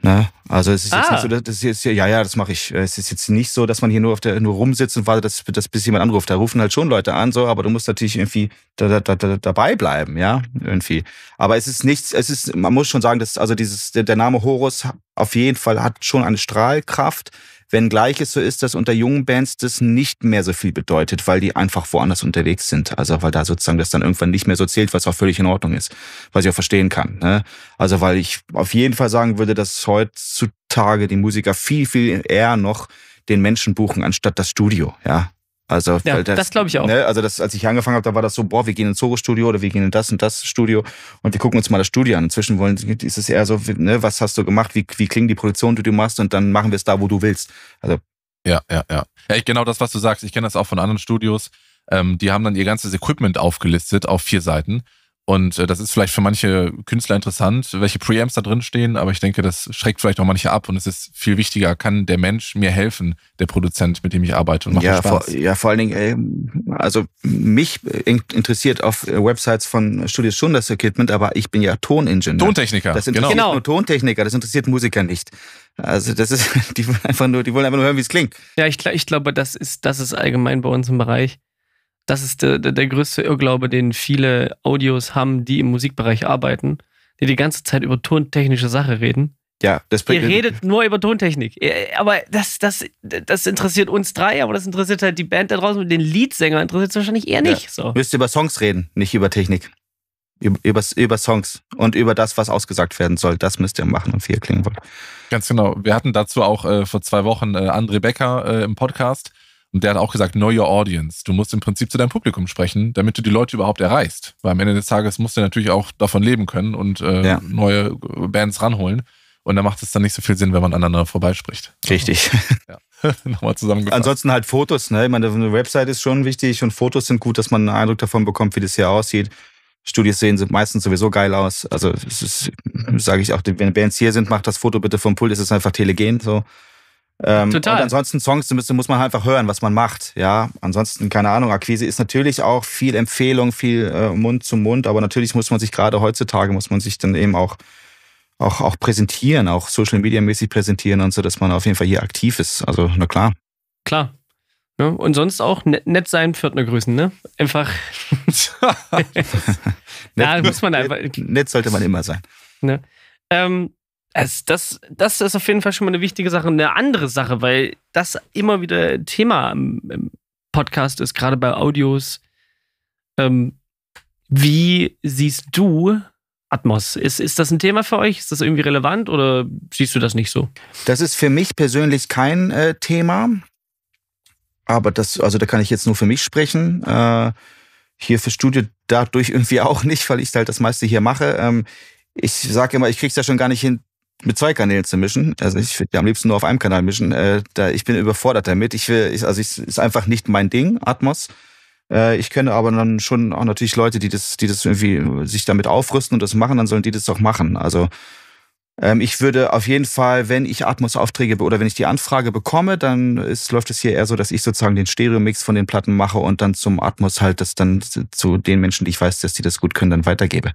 C: Ne? Also es ist ah. jetzt nicht ah. so, dass das ist, ja, ja, das mache ich. Es ist jetzt nicht so, dass man hier nur auf der nur rumsitzt und wartet, dass, dass bis jemand anruft. Da rufen halt schon Leute an, so, aber du musst natürlich irgendwie da, da, da, dabei bleiben, ja, irgendwie. Aber es ist nichts, es ist, man muss schon sagen, dass also dieses der, der Name Horus auf jeden Fall hat schon eine Strahlkraft Wenngleich es so ist, dass unter jungen Bands das nicht mehr so viel bedeutet, weil die einfach woanders unterwegs sind. Also weil da sozusagen das dann irgendwann nicht mehr so zählt, was auch völlig in Ordnung ist, was ich auch verstehen kann. Ne? Also weil ich auf jeden Fall sagen würde, dass heutzutage die Musiker viel, viel eher noch den Menschen buchen, anstatt das Studio. Ja, also, ja, das, das glaube ich auch. Ne, also, das, als ich angefangen habe, da war das so, boah, wir gehen ins Soro-Studio oder wir gehen in das und das Studio und wir gucken uns mal das Studio an. Inzwischen wollen, ist es eher so, ne, was hast du gemacht, wie, wie klingen die Produktionen, die du machst und dann machen wir es da, wo du willst.
A: Also. Ja, ja, ja. ja ich, genau das, was du sagst. Ich kenne das auch von anderen Studios. Ähm, die haben dann ihr ganzes Equipment aufgelistet auf vier Seiten und äh, das ist vielleicht für manche Künstler interessant, welche Preamps da drin stehen, aber ich denke, das schreckt vielleicht auch manche ab und es ist viel wichtiger, kann der Mensch mir helfen, der Produzent, mit dem ich arbeite und mache ja, Spaß. Vor,
C: ja, vor allen Dingen, äh, also mich äh, interessiert auf äh, Websites von Studios schon das Equipment, aber ich bin ja Toningenieur. Tontechniker.
A: Das interessiert genau. nur
B: Tontechniker, das interessiert Musiker nicht. Also das ist, die wollen einfach nur, die wollen einfach nur hören, wie es klingt. Ja, ich, ich glaube, das ist, das ist allgemein bei uns im Bereich das ist der, der größte Irrglaube, den viele Audios haben, die im Musikbereich arbeiten, die die ganze Zeit über tontechnische Sache reden. Ja, das bringt. Ihr redet nur über Tontechnik. Aber das, das, das interessiert uns drei, aber das interessiert halt die Band da draußen und den Leadsänger interessiert es wahrscheinlich eher nicht. Ja. So.
C: Müsst ihr über Songs reden, nicht über Technik. Über, über, über, Songs und über das, was ausgesagt werden soll. Das müsst ihr machen, und ihr klingen wollt.
A: Ganz genau. Wir hatten dazu auch äh, vor zwei Wochen äh, André Becker äh, im Podcast. Und der hat auch gesagt, know your audience. Du musst im Prinzip zu deinem Publikum sprechen, damit du die Leute überhaupt erreichst. Weil am Ende des Tages musst du natürlich auch davon leben können und äh, ja. neue äh, Bands ranholen. Und da macht es dann nicht so viel Sinn, wenn man aneinander vorbeispricht. Richtig. Ja. Nochmal zusammengefasst.
C: Ansonsten halt Fotos, ne? Ich meine, eine Website ist schon wichtig und Fotos sind gut, dass man einen Eindruck davon bekommt, wie das hier aussieht. Studios sehen meistens sowieso geil aus. Also, sage ich auch, wenn Bands hier sind, macht das Foto bitte vom Pult, es ist einfach telegen, so. Ähm, Total. Und ansonsten Songs müssen, muss man halt einfach hören, was man macht. Ja, ansonsten keine Ahnung. Akquise ist natürlich auch viel Empfehlung, viel äh, Mund zu Mund, aber natürlich muss man sich gerade heutzutage muss man sich dann eben auch auch, auch präsentieren, auch Social Media mäßig präsentieren und so, dass man auf jeden Fall hier aktiv ist. Also na klar.
B: Klar. Ja, ne? und sonst auch net, nett sein, Pförtner grüßen, ne? Einfach. ja, muss man einfach. Nett sollte man immer sein. Ne? Ähm, also das, das ist auf jeden Fall schon mal eine wichtige Sache. Eine andere Sache, weil das immer wieder Thema im, Podcast ist, gerade bei Audios. Ähm, wie siehst du Atmos? Ist, ist das ein Thema für euch? Ist das irgendwie relevant oder siehst du das nicht so? Das ist für mich persönlich kein
C: äh, Thema. Aber das, also da kann ich jetzt nur für mich sprechen. Äh, hier für Studio dadurch irgendwie auch nicht, weil ich halt das meiste hier mache. Ähm, ich sage immer, ich krieg's ja schon gar nicht hin, mit zwei Kanälen zu mischen. Also ich würde ja am liebsten nur auf einem Kanal mischen. Äh, da, ich bin überfordert damit. Ich will, ich, also es ist einfach nicht mein Ding, Atmos. Äh, ich kenne aber dann schon auch natürlich Leute, die das, die das irgendwie äh, sich damit aufrüsten und das machen, dann sollen die das doch machen. Also ähm, ich würde auf jeden Fall, wenn ich Atmos-Aufträge oder wenn ich die Anfrage bekomme, dann ist, läuft es hier eher so, dass ich sozusagen den Stereo-Mix von den Platten mache und dann zum Atmos halt das dann zu den Menschen, die ich weiß, dass die das gut können, dann weitergebe.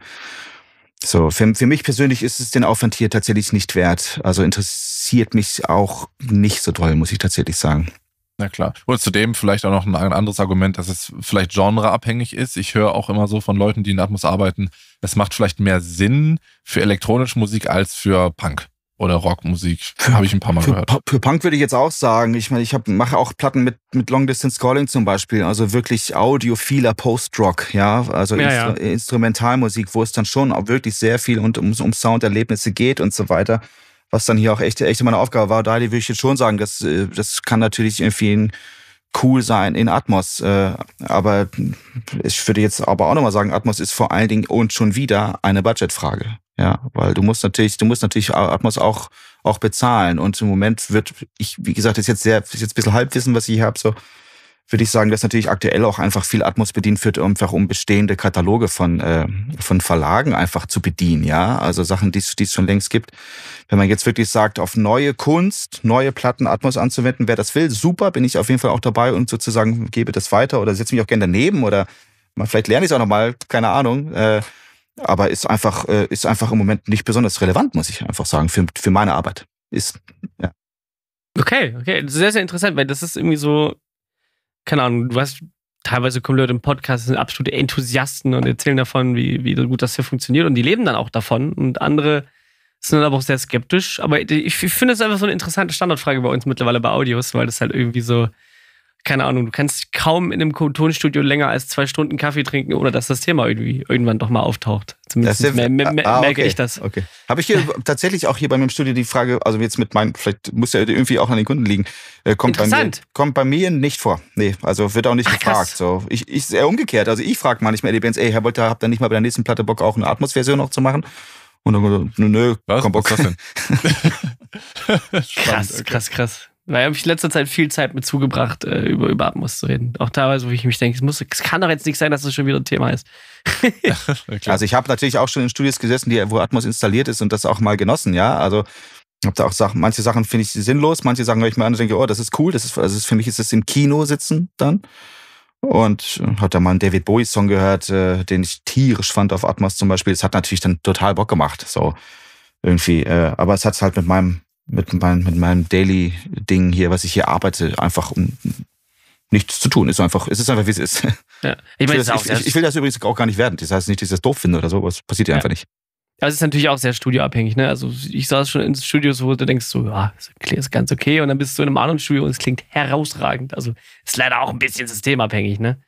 C: So, für, für mich persönlich ist es den Aufwand hier tatsächlich nicht wert. Also interessiert mich auch nicht so toll, muss ich tatsächlich sagen.
A: Na klar. Und zudem vielleicht auch noch ein anderes Argument, dass es vielleicht genreabhängig ist. Ich höre auch immer so von Leuten, die in Atmos arbeiten, es macht vielleicht mehr Sinn für elektronische Musik als für Punk oder Rockmusik. Habe ich ein paar Mal für, gehört. Für Punk würde ich jetzt auch
C: sagen. Ich meine, ich hab, mache auch Platten mit, mit Long Distance Calling zum Beispiel. Also wirklich audiophiler Post-Rock, ja. Also ja, Instru ja. Instrumentalmusik, wo es dann schon auch wirklich sehr viel und um, um Sounderlebnisse geht und so weiter. Was dann hier auch echt, echt meine Aufgabe war. Daher würde ich jetzt schon sagen, das, äh, das kann natürlich irgendwie ein cool sein in Atmos. Äh, aber ich würde jetzt aber auch nochmal sagen, Atmos ist vor allen Dingen und schon wieder eine Budgetfrage. Ja, weil du musst natürlich, du musst natürlich Atmos auch, auch bezahlen. Und im Moment wird, ich, wie gesagt, ist jetzt sehr, ist jetzt ein bisschen Halbwissen, was ich hier habe, so, würde ich sagen, dass natürlich aktuell auch einfach viel Atmos bedient wird, einfach um bestehende Kataloge von, äh, von Verlagen einfach zu bedienen, ja. Also Sachen, die es schon längst gibt. Wenn man jetzt wirklich sagt, auf neue Kunst, neue Platten Atmos anzuwenden, wer das will, super, bin ich auf jeden Fall auch dabei und sozusagen gebe das weiter oder setze mich auch gerne daneben oder vielleicht lerne ich es auch nochmal, keine Ahnung. Äh, aber ist einfach, äh, ist einfach im Moment nicht besonders relevant, muss ich einfach sagen, für, für meine Arbeit. Ist, ja.
B: Okay, okay. Sehr, sehr interessant, weil das ist irgendwie so, keine Ahnung, du hast teilweise kommen Leute im Podcast, sind absolute Enthusiasten und erzählen davon, wie, wie gut das hier funktioniert und die leben dann auch davon. Und andere sind dann aber auch sehr skeptisch. Aber ich, ich finde es einfach so eine interessante Standardfrage bei uns mittlerweile bei Audios, weil das halt irgendwie so, keine Ahnung, du kannst kaum in einem Tonstudio länger als zwei Stunden Kaffee trinken, ohne dass das Thema irgendwie irgendwann doch mal auftaucht. Zumindest ja, mer mer mer ah, ah okay. merke ich das. Okay.
C: Habe ich hier tatsächlich auch hier bei im Studio die Frage, also jetzt mit meinem, vielleicht muss ja irgendwie auch an den Kunden liegen, äh, kommt, bei mir, kommt bei mir nicht vor. Nee, also wird auch nicht Ach, gefragt. Krass. So. Ich, ich, eher umgekehrt. Also ich frage manchmal die Bands, ey, Herr Bolter, habt ihr nicht mal bei der nächsten Platte Bock, auch eine atmos noch zu machen? Und dann, nö, nö, Was? komm Bock. Was denn?
B: Spannend, krass, okay. krass, krass. Naja, habe ich in letzter Zeit viel Zeit mit zugebracht, äh, über, über Atmos zu reden. Auch teilweise, wo ich mich denke, es, es kann doch jetzt nicht sein, dass das schon wieder ein Thema ist. also
C: ich habe natürlich auch schon in Studios gesessen, die, wo Atmos installiert ist und das auch mal genossen, ja. Also hab da auch Sachen, manche Sachen finde ich sinnlos, manche Sachen höre ich mir an und denke, oh, das ist cool, das ist, also für mich ist das im Kino sitzen dann. Und äh, hat da mal einen David Bowie-Song gehört, äh, den ich tierisch fand auf Atmos zum Beispiel. Das hat natürlich dann total Bock gemacht, so irgendwie. Äh, aber es hat halt mit meinem mit, mein, mit meinem Daily-Ding hier, was ich hier arbeite, einfach um nichts zu tun. Ist einfach, es ist einfach, wie es ist.
B: Ja. Ich, mein, ich, will das, ich, ich,
C: will das, übrigens auch gar nicht werden. Das heißt nicht, dass ich das doof finde oder so, aber es passiert ja. einfach nicht.
B: Aber es ist natürlich auch sehr studioabhängig. Ne? Also ich saß schon in Studios, wo du denkst, so, ja, ist ganz okay. Und dann bist du in einem anderen Studio und es klingt herausragend. Also ist leider auch ein bisschen systemabhängig. Ne?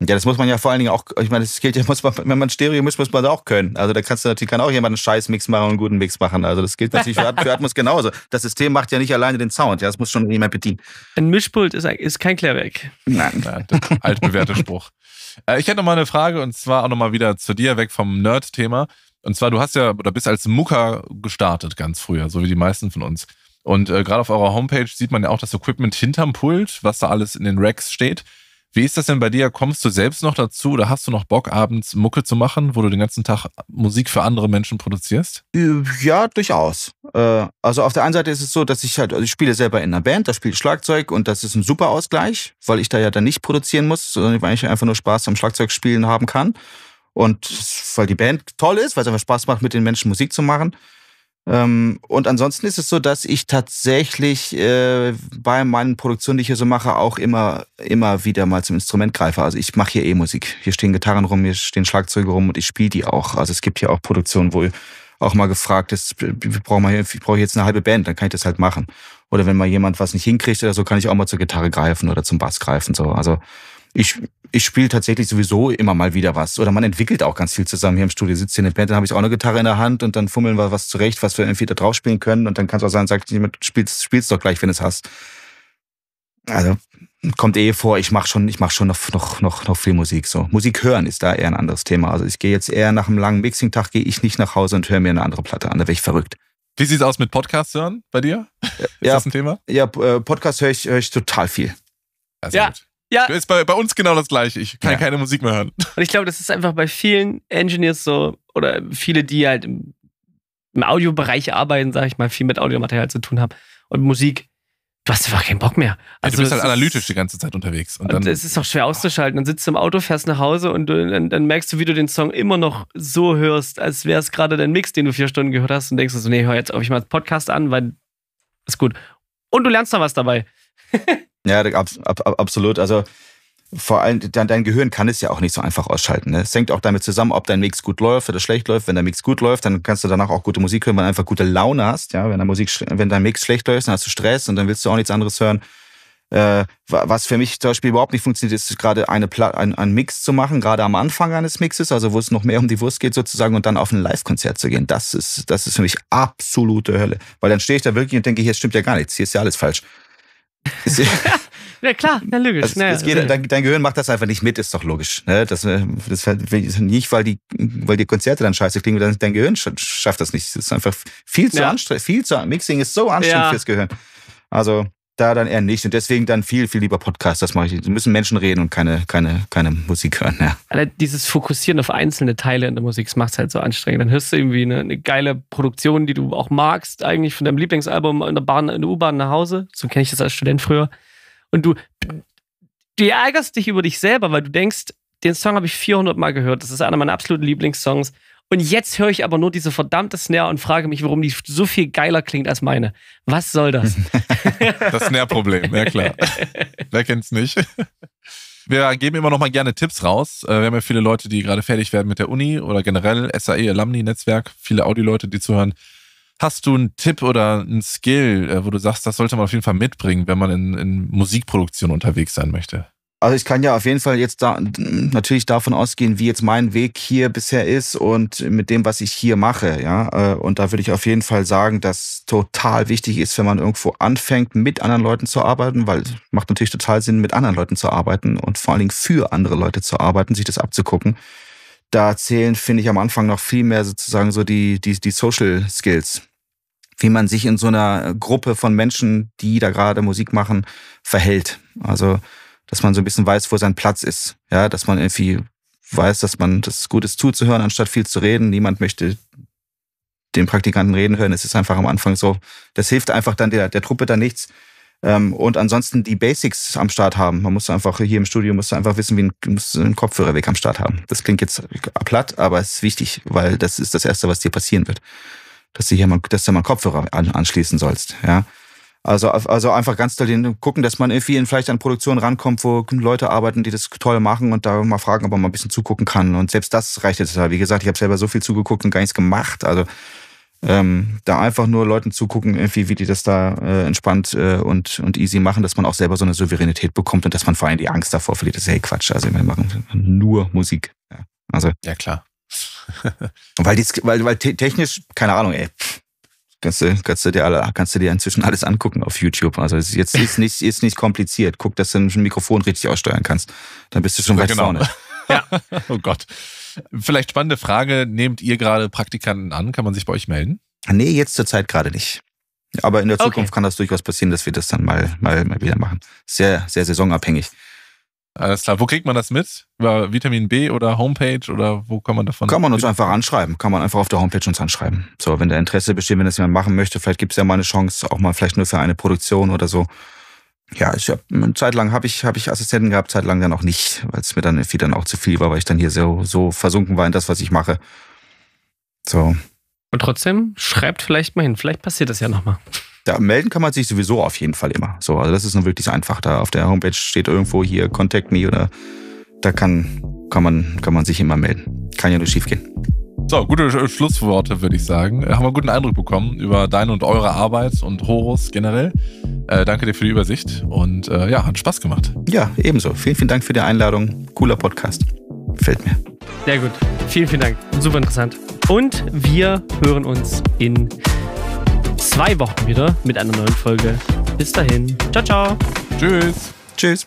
B: Ja,
C: das muss man ja vor allen Dingen auch, ich meine, das gilt ja, muss man, wenn man Stereo mischt, muss man das auch können. Also da kannst du natürlich, kann auch jemand einen scheiß Mix machen und einen guten Mix machen. Also das gilt natürlich für, At für Atmos genauso. Das System macht ja nicht alleine den Sound, ja, das muss schon
A: jemand bedienen. Ein Mischpult ist, ist kein Klärwerk. Nein. Ja, der Spruch. Äh, ich hätte nochmal eine Frage und zwar auch nochmal wieder zu dir, weg vom Nerd-Thema. Und zwar, du hast ja, oder bist als Mucker gestartet ganz früher, so wie die meisten von uns. Und äh, gerade auf eurer Homepage sieht man ja auch das Equipment hinterm Pult, was da alles in den Racks steht. Wie ist das denn bei dir? Kommst du selbst noch dazu oder hast du noch Bock, abends Mucke zu machen, wo du den ganzen Tag Musik für andere Menschen produzierst?
C: Äh, ja, durchaus. Äh, also auf der einen Seite ist es so, dass ich halt, also ich spiele selber in einer Band, da spiele ich Schlagzeug und das ist ein super Ausgleich, weil ich da ja dann nicht produzieren muss, sondern weil ich einfach nur Spaß am Schlagzeugspielen haben kann. Und weil die Band toll ist, weil es einfach Spaß macht, mit den Menschen Musik zu machen. Ähm, und ansonsten ist es so, dass ich tatsächlich äh, bei meinen Produktionen, die ich hier so mache, auch immer, immer wieder mal zum Instrument greife. Also ich mache hier eh Musik. Hier stehen Gitarren rum, hier stehen Schlagzeuge rum und ich spiele die auch. Also es gibt hier auch Produktionen, wo auch mal gefragt ist, brauche mal, ich brauche jetzt eine halbe Band, dann kann ich das halt machen. Oder wenn mal jemand was nicht hinkriegt oder so, kann ich auch mal zur Gitarre greifen oder zum Bass greifen. So. Also ich, ich spiele tatsächlich sowieso immer mal wieder was. Oder man entwickelt auch ganz viel zusammen. Hier im Studio sitzt hier der Band, dann habe ich auch eine Gitarre in der Hand und dann fummeln wir was zurecht, was wir irgendwie da drauf spielen können. Und dann kannst du auch sagen, sagt jemand, spielst, spielst doch gleich, wenn du es hast. Also, kommt eh vor, ich mache schon, ich mach schon noch, noch, noch, noch viel Musik. So. Musik hören ist da eher ein anderes Thema. Also ich gehe jetzt eher nach einem langen Mixing-Tag, gehe ich nicht nach Hause und höre mir eine andere Platte an, da wäre ich verrückt.
A: Wie sieht es aus mit Podcasts hören bei dir? Ja, ist das ein Thema? Ja, äh,
C: Podcast höre ich, hör ich total viel.
B: Also ja, gut. Ja. ist bei, bei uns genau das gleiche. Ich kann ja. keine Musik mehr hören. Und ich glaube, das ist einfach bei vielen Engineers so oder viele, die halt im, im Audiobereich arbeiten, sage ich mal, viel mit Audiomaterial zu tun haben und Musik. Du hast einfach keinen Bock mehr. Also ja, du also bist halt analytisch
A: ist, die ganze Zeit unterwegs. Und, und dann, es ist
B: auch schwer auszuschalten. Dann sitzt du im Auto, fährst nach Hause und du, dann, dann, merkst du, wie du den Song immer noch so hörst, als wäre es gerade dein Mix, den du vier Stunden gehört hast und denkst so, nee, hör jetzt auf, ich mal Podcast an, weil ist gut. Und du lernst da was dabei.
C: Ja, ab, ab, absolut. Also vor allem dein, dein Gehirn kann es ja auch nicht so einfach ausschalten. Ne? Es hängt auch damit zusammen, ob dein Mix gut läuft oder schlecht läuft. Wenn der Mix gut läuft, dann kannst du danach auch gute Musik hören, weil du einfach gute Laune hast. Ja, wenn Musik, wenn dein Mix schlecht läuft, dann hast du Stress und dann willst du auch nichts anderes hören. Äh, was für mich zum Beispiel überhaupt nicht funktioniert, ist gerade eine Pla ein, einen Mix zu machen, gerade am Anfang eines Mixes, also wo es noch mehr um die Wurst geht sozusagen und dann auf ein Live-Konzert zu gehen. Das ist, das ist für mich absolute Hölle. Weil dann stehe ich da wirklich und denke, hier stimmt ja gar nichts, hier ist ja alles falsch.
B: ja klar, also, ja, logisch. Das, naja, das geht,
C: dein, dein, Gehirn macht das einfach nicht mit, ist doch logisch. Ne? Das, äh, das, nicht, weil die, weil die Konzerte dann scheiße klingen, dein, dein Gehirn schafft das nicht. Das ist einfach viel zu ja. anstrengend. Viel zu Mixing ist so anstrengend ja. fürs Gehirn. Also da dann eher nicht. Und deswegen dann viel, viel lieber Podcast. Das mache ich. Sie müssen Menschen reden und keine, keine, keine Musik
B: hören. Ja. Also dieses Fokussieren auf einzelne Teile in der Musik, das macht es halt so anstrengend. Dann hörst du irgendwie eine, eine, geile Produktion, die du auch magst, eigentlich von deinem Lieblingsalbum in der Bahn, in der U-Bahn nach Hause. So kenne ich das als Student früher. Und du, du ärgerst dich über dich selber, weil du denkst, den Song habe ich 400 Mal gehört. Das ist einer meiner absoluten Lieblingssongs. Und jetzt höre ich aber nur diese verdammte Snare und frage mich, warum die so viel geiler klingt als meine. Was soll das?
A: das Snare-Problem, ja klar. Wer kennt's nicht? Wir geben immer noch mal gerne Tipps raus. Äh, wir haben ja viele Leute, die gerade fertig werden mit der Uni oder generell SAE, Alumni-Netzwerk, viele Audi-Leute, die zuhören. Hast du einen Tipp oder einen Skill, äh, wo du sagst, das sollte man auf jeden Fall mitbringen, wenn man in, in Musikproduktion unterwegs sein möchte?
C: Also ich kann ja auf jeden Fall jetzt da, natürlich davon ausgehen, wie jetzt mein Weg hier bisher ist und mit dem, was ich hier mache. Ja, äh, und da würde ich auf jeden Fall sagen, dass total wichtig ist, wenn man irgendwo anfängt, mit anderen Leuten zu arbeiten, weil es macht natürlich total Sinn, mit anderen Leuten zu arbeiten und vor allen Dingen für andere Leute zu arbeiten, sich das abzugucken. Da zählen, finde ich, am Anfang noch viel mehr sozusagen so die, die, die Social Skills wie man sich in so einer Gruppe von Menschen, die da gerade Musik machen, verhält. Also dass man so ein bisschen weiß, wo sein Platz ist. Ja, dass man irgendwie weiß, dass man das gut ist, zuzuhören, anstatt viel zu reden. Niemand möchte den Praktikanten reden hören. Es ist einfach am Anfang so. Das hilft einfach dann der, der Truppe dann nichts. Ähm, und ansonsten die Basics am Start haben. Man muss einfach hier im Studio musst du einfach wissen, wie ein, einen Kopfhörerweg am Start haben. Das klingt jetzt platt, aber es ist wichtig, weil das ist das Erste, was dir passieren wird. Dass du hier mal, dass du mal einen Kopfhörer an, anschließen sollst. Ja? Also, also einfach ganz toll gucken, dass man irgendwie in vielleicht an Produktionen rankommt, wo Leute arbeiten, die das toll machen und da mal fragen, ob man mal ein bisschen zugucken kann. Und selbst das reicht jetzt. Wie gesagt, ich habe selber so viel zugeguckt und gar nichts gemacht. Also ähm, da einfach nur Leuten zugucken, irgendwie, wie die das da äh, entspannt äh, und, und easy machen, dass man auch selber so eine Souveränität bekommt und dass man vor allem die Angst davor verliert, das ist hey eh Quatsch. Also wir machen nur Musik. Ja, also. ja klar. weil, die, weil, weil technisch, keine Ahnung, ey. Kannst du, kannst du dir alle, kannst du dir inzwischen alles angucken auf YouTube. Also es ist jetzt ist nicht, ist nicht kompliziert. Guck, dass du ein Mikrofon richtig aussteuern kannst. Dann bist du schon ja, weit genau. vorne.
A: Ja. oh Gott. Vielleicht spannende Frage. Nehmt ihr gerade Praktikanten an? Kann man sich bei euch melden?
C: Nee, jetzt zur Zeit gerade nicht. Aber in der Zukunft okay. kann das durchaus passieren, dass wir das dann mal, mal, mal wieder machen. Sehr, sehr saisonabhängig. Alles klar. Wo kriegt man das mit? Über
A: Vitamin B oder Homepage oder wo kann man davon? Kann
C: man uns einfach anschreiben. Kann man einfach auf der Homepage uns anschreiben. So, wenn da Interesse besteht, wenn das jemand machen möchte, vielleicht gibt es ja mal eine Chance, auch mal vielleicht nur für eine Produktion oder so. Ja, ich hab, eine Zeit lang habe ich, hab ich Assistenten gehabt, Zeit lang dann auch nicht, weil es mir dann irgendwie dann auch zu viel war, weil ich dann hier so, so versunken war in das, was ich mache. So.
B: Und trotzdem, schreibt vielleicht mal hin. Vielleicht passiert das ja nochmal.
C: Da melden kann man sich sowieso auf jeden Fall immer. So, also das ist nun wirklich einfach. Da auf der Homepage steht irgendwo hier Contact Me oder da kann, kann, man, kann man sich immer melden. Kann ja nur schief gehen.
A: So, gute Schlussworte, würde ich sagen. Äh, haben wir einen guten Eindruck bekommen über deine und eure Arbeit und Horus generell. Äh, danke dir für die Übersicht und äh, ja, hat Spaß gemacht. Ja, ebenso. Vielen, vielen Dank für die Einladung. Cooler Podcast.
C: Fällt mir.
B: Sehr gut. Vielen, vielen Dank. Super interessant. Und wir hören uns in zwei Wochen wieder mit einer neuen Folge. Bis dahin. Ciao, ciao. Tschüss. Tschüss.